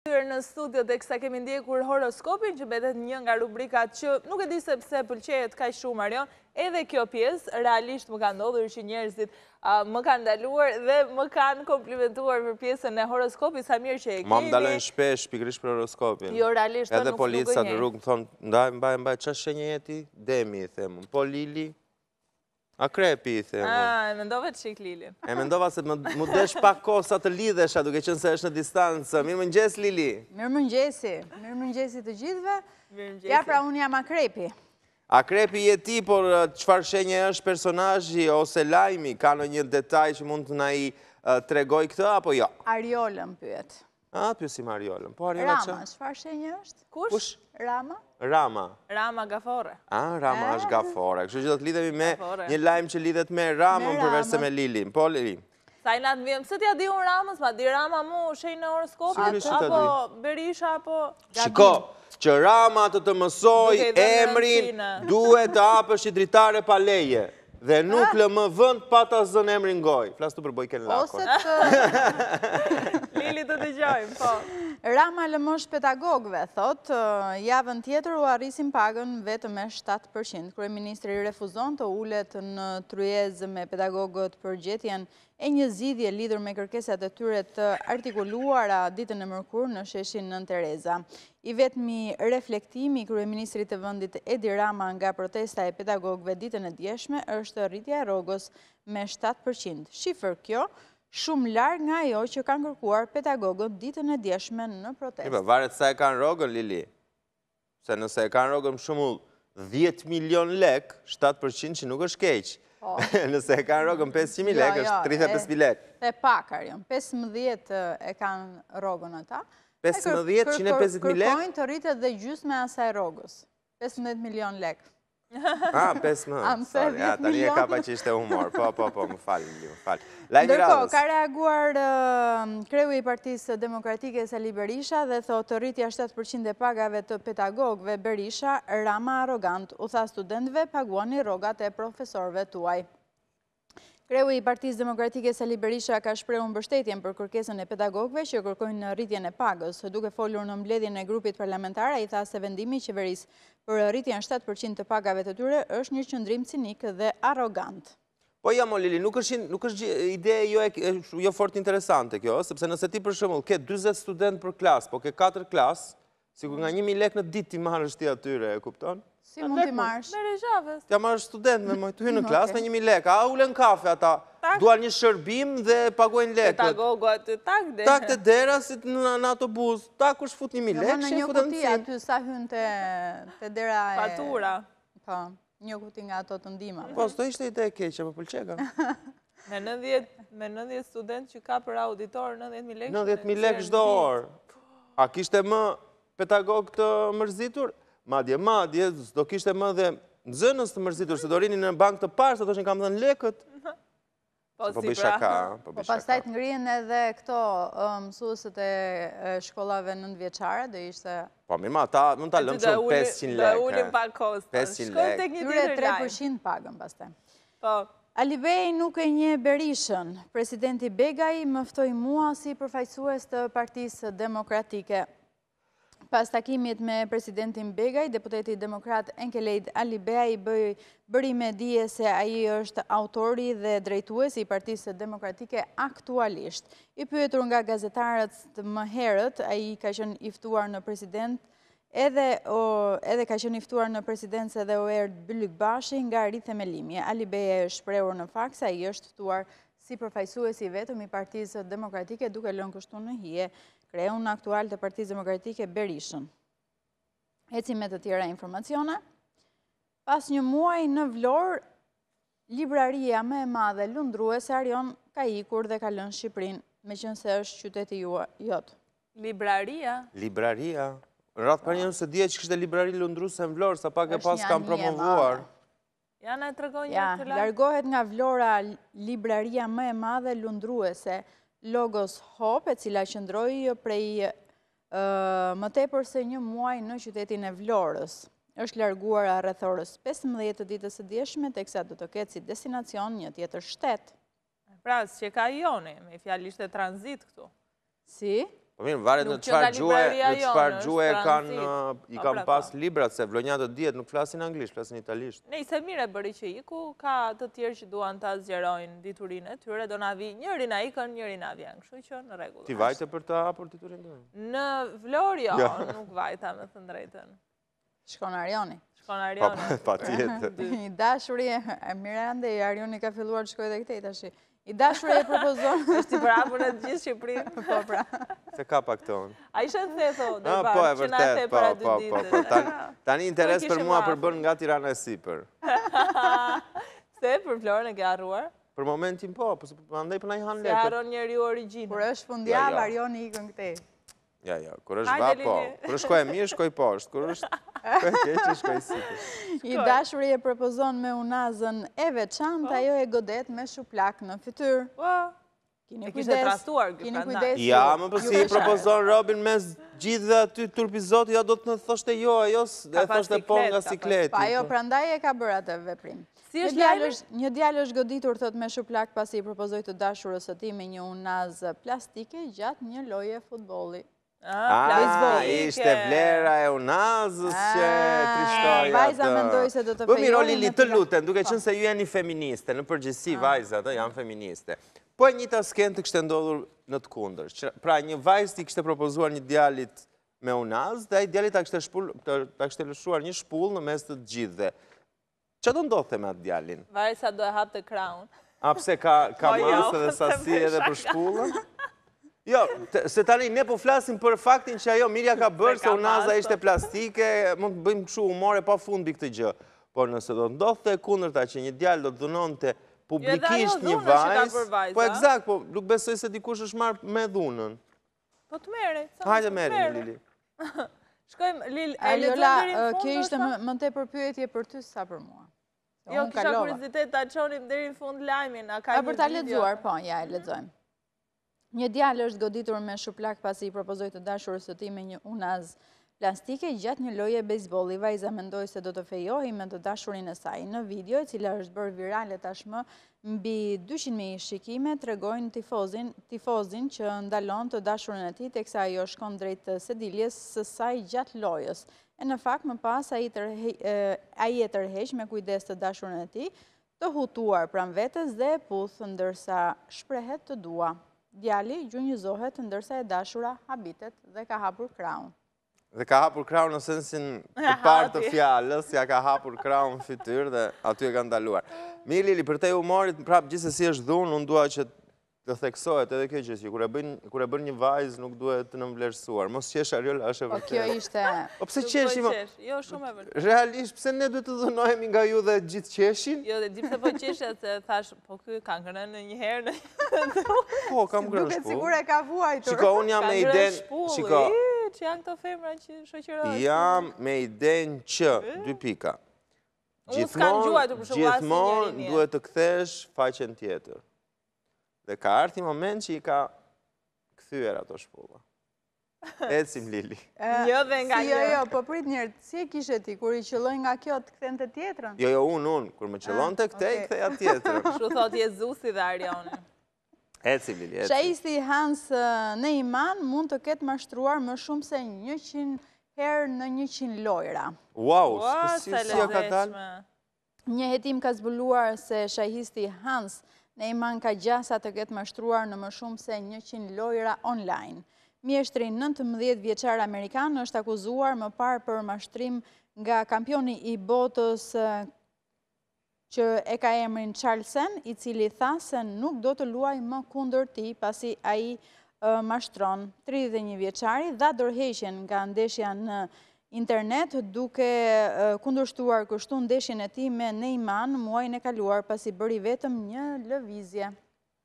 Këtër në studio dhe kësa kemi ndjekur horoskopin që betet një nga rubrikat që nuk e di sepse pëlqejet ka shumë jo? edhe kjo pjesë realisht më kanë dodhur që njerëzit më kanë daluar dhe më kanë komplimentuar për pjesën e horoskopin, sa mirë që e kemi. Ma më dalojnë shpesh, pikrish për horoskopin. Jo, realisht, të po nuk nuk e një. Edhe polisat në rrugë më thonë, ndaj, mbaj, mbaj, që është një jeti? Demi, i themë, po Lili, A krepi, i thimë. A, e mendova të shik Lili. E mendova se më desh pak kohë sa të lidhesha, duke qënë se është në distancë. Mirë më nëgjesi, Lili. Mirë më nëgjesi. Mirë më nëgjesi të gjithve. Mirë më nëgjesi. Ja, pra, unë jam akrepi. Akrepi je ti, por qëfar uh, shenje është personajji ose lajmi? Ka në një detaj që mund të na i uh, tregoj këtë, apo jo? Ariolën, pyet. A, pjusim Ariolën. Po Rama, shfarë shenjë është? Kush? Rama? Rama. Rama gafore. A, Rama është ah. gafore. Kështë që do të lidhemi me një lajmë që lidhet me Ramën përverse me Lilin. Po, Lili. Sa i nga të vijem, së t'ja di unë Ramës, ma di Rama mu shenjë në horoskopit, apo Berisha, apo... Shiko, që Rama të të mësoj, emrin, duhet të apësht i dritare pa leje. Dhe nuk ah. lë më vënd pata zënë emrin goj. Flasë të përboj kënë lakon. Ose të... Lili të të gjojmë, po. Rama lëmosh pedagogve, thot, javën tjetër u arrisim pagën vetë me 7%. Kryeministri Ministri refuzon të ullet në trujezë me pedagogët për gjetjen e një zidhje lidur me kërkesat e tyre të artikuluara ditën e mërkur në sheshin në Tereza. I vetëmi reflektimi Krujë Ministri të vëndit Edi Rama nga protesta e pedagogve ditën e djeshme është rritja e rogos me 7%. Shifër kjo, shumë larë nga jo që kanë kërkuar pedagogët ditën e djeshme në protest. Ipa, varet sa e kanë rogën, Lili, se nëse e kanë rogën shumë 10 milion lek, 7% që nuk është keqë, po. nëse e kanë rogën 500.000 lek, jo, është 35.000 jo, lek. E pakar, 15 jo. e kanë rogën ata. 15, 150.000 lek? Kërkojnë të rritet dhe me asaj rogës, 15 milion lek. A, ah, 5 më, sorry, ah, ta një e kapa që ishte humor, po, po, po, më falim, më falim. Lajmi Radhës. Ndërko, ka reaguar um, kreu i partisë demokratike se li Berisha dhe thotë rritja 7% e pagave të petagogve Berisha, rama arogant, u tha studentve paguani rogat e profesorve tuaj. Kreu i Partisë demokratike Sali Berisha ka shpreu në bështetjen për kërkesën e pedagogve që kërkojnë në rritjen e pagës. Duke folur në mbledhjen e grupit parlamentara, i tha se vendimi i qeveris për rritjen 7% të pagave të tyre është një qëndrim cinik dhe arogant. Po ja, mo nuk është ideje jo, jo fort interesante kjo, sepse nëse ti për shumëll ke 20 student për klasë, po ke 4 klasë, si ku nga 1.000 lek në dit ti marrë shtia tyre, e kuptonë? Si mund t'i marsh? Mere gjavës. Ti marsh student me mojtu hynë në mm, klasë me njëmi lekë. A ulen kafe ata. Dua një shërbim dhe pagojnë lekët. Të tagogu aty, tak dhe. Tak të dera si në autobus. Tak është fut njëmi lekë, shenë futë në cilë. Në një kutia aty sa hynë të dera e... Fatura. Po, një kutin nga ato të ndima. Po, së ishte i keqe, po pëlqega. Me nëndjet student që ka për auditor, nëndjet mi lekë shdo orë. A kishte më pedagog të mërzitur? madje, madje, do kishte më dhe në zënës të mërzitur, se do rini në bank të parë, se do shenë kam dhe në lekët. Po bëj shaka. Po, po, pra? po, po pastajt ngrien edhe këto mësusët e shkollave nëndë vjeqare, dhe ishte... Po mima, ta mund të lëmë shumë 500 lekë. Dhe ullim pa kostën. 500 lekë. Kërë 3% pagën, pastaj. Po. Alibej nuk e një berishën. Presidenti Begaj mëftoj mua si përfajcues të partisë demokratike. Pas takimit me presidentin Begaj, deputeti demokrat Enkelejt Ali i bëri me dje se aji është autori dhe drejtues i partisët demokratike aktualisht. I pyetur nga gazetarët të më herët, aji ka shën iftuar në president edhe ka shën iftuar në president se dhe o erë bëllik bashi nga rritë e melimje. Ali e shpreur në faksa, se aji është iftuar si përfajsuesi vetëm i partisët demokratike duke lënë kështu në hije kreun në aktual të partiz demokratike Berishën. me të tjera informacione, pas një muaj në vlorë, libraria me e madhe lundruese e se arion ka ikur dhe lënë Shqiprin, me nëse është qyteti jua, jotë. Libraria? Libraria? ratë për njënë se dje që kështë e librari lundruse në vlorë, sa pak e pas kam promovuar. në e tërgojnë një të lakë? Ja, largohet nga vlora libraria me e madhe lundruese. Logos Hope, e cila qëndroj prej më te përse një muaj në qytetin e Vlorës. është larguar a rrethorës 15 të ditës e djeshme, të eksa do të ketë si destinacion një tjetër shtetë. Pra, që ka joni, me fjalisht e tranzit këtu. Si? Po mirë, varet në qëfar gjuhe, në qëfar gjuhe kanë, uh, i po, kanë pra, pas po. libra, se vlonja të djetë, nuk flasin anglisht, flasin italisht. Ne, i se mire bëri që iku, ka të tjerë që duan të azgjerojnë diturin e tyre, do na vi njërin a ikën, kanë njërin a vjenë, kështu që në regullë. Ti vajte për të apër diturinë të vjenë? Në vlorë, jo, jo. nuk vajta me të ndrejten. Shkon Arjoni. Shkonë Arjoni. Pa tjetë. Dashurje, mire ande, Arjoni ka filluar të shkoj dhe këtej, tashi. I dashur e propozon. Êshtë i bravo në gjithë Shqipërin. Po, pra. Se ka pak të unë. A ishe të theso, dhe bërë, që për po po, po, po, po. Tani interes për mua për bërë nga tira në sipër. Se, për Florën e ke arruar? Për momentin po, për po, për andaj për na i hanë lepër. Se arron njeri u originë. Kër është fundja, arron i gëngë këte. Ja, ja, kër është ba, po. Kër është kër e poshtë. është... I dashuri e propozon me unazën e veçanta, po. jo e godet me shuplak në fytyr. Po. e kujdes, kini kujdes. Ja, më përsi i propozon Robin me gjithë dhe aty turpizoti, ja do të në thoshte jo, a jos, dhe thoshte po nga sikleti. Pa jo, prandaj e ka bërat e veprim. Një djallë është goditur, thot me shuplak, pasi i propozoj të dashurës ati me një unazë plastike gjatë një loje futboli. A, ishte vlera e unazës që trishtoj atë. Vajza mendoj se do të fejnë. Bëmi roli li të lutën, duke po. qënë se ju e një feministe, në përgjësi ah. vajza të janë feministe. Po e një të skenë të kështë ndodhur në të kundër. Pra një vajzë të kështë propozuar një djalit me unazë, dhe e djalit të kështë lëshuar një shpull në mes të gjithë. Që do ndodhë të me atë djalin? Vajza do e hapë të kraun. A pëse ka po, jo, masë dhe sasi edhe për shkullën? Jo, se tani, ne po flasim për faktin që ajo, Mirja ka bërë se unaza ishte plastike, mund të bëjmë këshu umore pa fundi këtë gjë. Por nëse do të ndodhë të e kundërta që një djallë do të dhunon të publikisht jo, një vajzë, po egzak, po nuk besoj se dikush është marë me dhunën. Po të mere, sa të mere. Hajde mere, Lili. Shkojmë, Lili, e le të mere në fundë Kjo ishte më përpyetje për ty sa për mua. Jo, kisha kurizitet të aqonim dhe në fundë lajmin, a ka një A për ta ledzuar, po, ja, ledzojmë. Një djallë është goditur me shuplak pasi i propozoj të dashurës të ti me një unaz plastike gjatë një loje bejzboli. Vajza mendoj se do të fejohi me të dashurin e saj. Në video, cila është bërë virale tashmë, mbi 200.000 shikime të regojnë tifozin që ndalon të dashurin e ti, teksa ajo shkon drejtë të sediljes së saj gjatë lojës. E në fakt, më pas, a i e tërheq me kujdes të dashurin e ti, të hutuar pram vetës dhe puthë ndërsa shprehet të dua. Djali gju një ndërsa e dashura habitet dhe ka hapur kraun. Dhe ka hapur kraun në sensin të partë të fjallës, ja ka hapur kraun fityr dhe aty e ka ndaluar. Mili, li për te humorit, prapë gjithës e si është dhunë, unë dua që të të theksohet edhe kjo që si, kur e bërë një vajzë nuk duhet të nëmblerësuar. Mos qesh, Ariola, është e vërtet. O, kjo ishte... O, pëse qesh, ima... Jo, shumë e vërtet. Realisht, pëse ne duhet të dhënojemi nga ju dhe gjithë qeshin? Jo, dhe gjithë po qeshë, se thash, po kjo kanë grënë një herë në... Po, kam grënë shpullë. Duket sigur e ka vuajtur. Shiko, unë jam me iden... Kam grënë që janë këto femra që shoqërojë. Jam me iden që, dy pika. Dhe ka i moment që i ka këthyër ato shpullë. Edhësim Lili. Jo dhe nga jo. Jo, jo, po prit njërë, si e kishe ti, kur i qëlloj nga kjo të këthen të tjetërën? Jo, jo, unë, unë, kur me ah, qëllon të këte, i këtheja tjetërën. Shru thot Jezusi dhe Arjoni. Edhësim Lili, edhësim. Shaisi Hans Neiman mund të ketë mashtruar më shumë se një qinë herë në 100 lojra. Wow, së si e ka talë? Një jetim ka zbuluar se shahisti Hans Neiman Neyman ka gjasa të këtë mashtruar në më shumë se 100 lojra online. Mjeshtri 19 vjeqar Amerikanë është akuzuar më parë për mashtrim nga kampioni i botës që e ka emrin Charlesen, i cili tha se nuk do të luaj më kundër ti pasi a i mashtron 31 vjeqari dhe dorheshen nga ndeshja në internet duke kundërshtuar kështu ndeshjen e ti me Neyman muajnë e kaluar pasi bëri vetëm një lëvizje.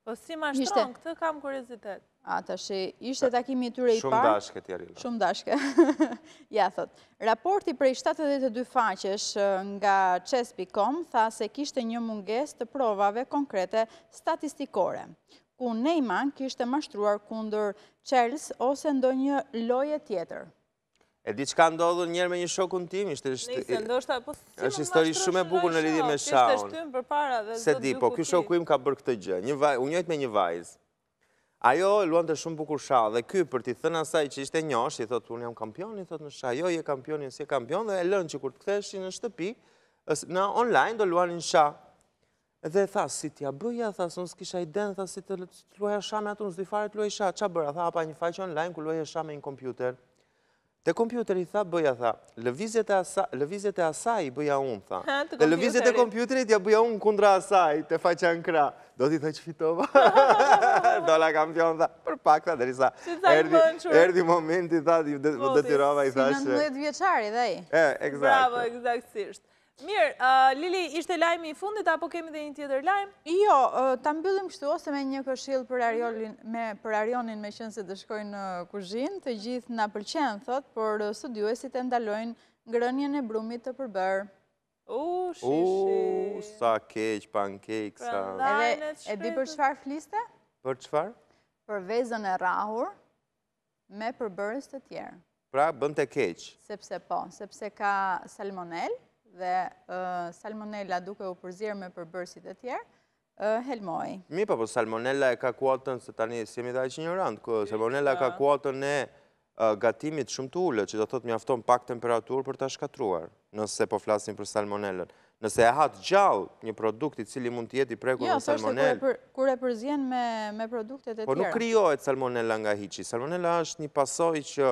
Po si ma shtronë, këtë kam kurizitet. Ata shi, ishte takimi të rej parë. Shumë dashke, tjeri. Shumë dashke. Ja, thot. Raporti prej 72 faqesh nga Chess.com tha se kishte një munges të provave konkrete statistikore ku Neyman kishte mashtruar kunder qels ose ndo një loje tjetër. E di që ka ndodhën njërë me një shokun tim, ishte po është histori shumë e bukur në lidi me shaun. Se di, po, kjo shoku im ka bërë këtë gjë. U njojt me një vajz. Ajo, luante shumë bukur shaun, dhe kjo për ti thënë asaj që ishte njosh, i thotë, unë jam kampion, i thotë në shaun, jo, je kampion, i nësje kampion, dhe e lënë që kur të këthesh në shtëpi, në online do luante në shaun. Dhe tha, si t'ja bëja, tha, së nësë kisha i den, tha, si t'luaj e shame atë, nësë di fare t'luaj e shame, që bëra, tha, apa një faqë online, ku luaj e shame një kompjuter. Dhe kompjuter i tha, bëja tha, lëvizet e asaj, bëja unë, tha. Dhe lëvizet e kompjuterit, ja bëja unë kundra asaj, të faqa në kra. Do t'i tha që fitova. Do la kampion, tha, për pak, tha, dhe risa. Erdi momenti, tha, dhe po, të tirova, i thashe. Si në nëtë vjeqari, dhej. E, exakt. Bravo, exaktisht. Mirë, Lili, ishte lajmë i fundit, apo kemi dhe një tjetër lajmë? Jo, të mbyllim kështu ose me një këshil për arionin me qënë se të shkojnë në kuzhinë, të gjithë në përqenë, thot, por së duesit e ndalojnë ngrënjën e brumit të përbërë. U, shi. U, sa keqë, pancake, sa... E di për qëfar fliste? Për qëfar? Për vezën e rahur me përbërës të tjerë. Pra, bënd të keqë? Sepse po, sepse ka salmonellë dhe salmonella duke u përzirë me përbërësit e tjerë, helmoj. Mi pa, po, po salmonella e ka kuatën, se tani si jemi dhe aqë një randë, salmonella po. ka kuatën e gatimit shumë të ullë, që do thotë mjafton pak temperaturë për të shkatruar, nëse po flasin për salmonellën. Nëse e hatë gjallë një produkti cili mund të jeti prekur jo, në salmonellë... Jo, sështë e përzien me produktet e tjera. Po nuk kryojt salmonella nga hiqi. Salmonella është një pasoj që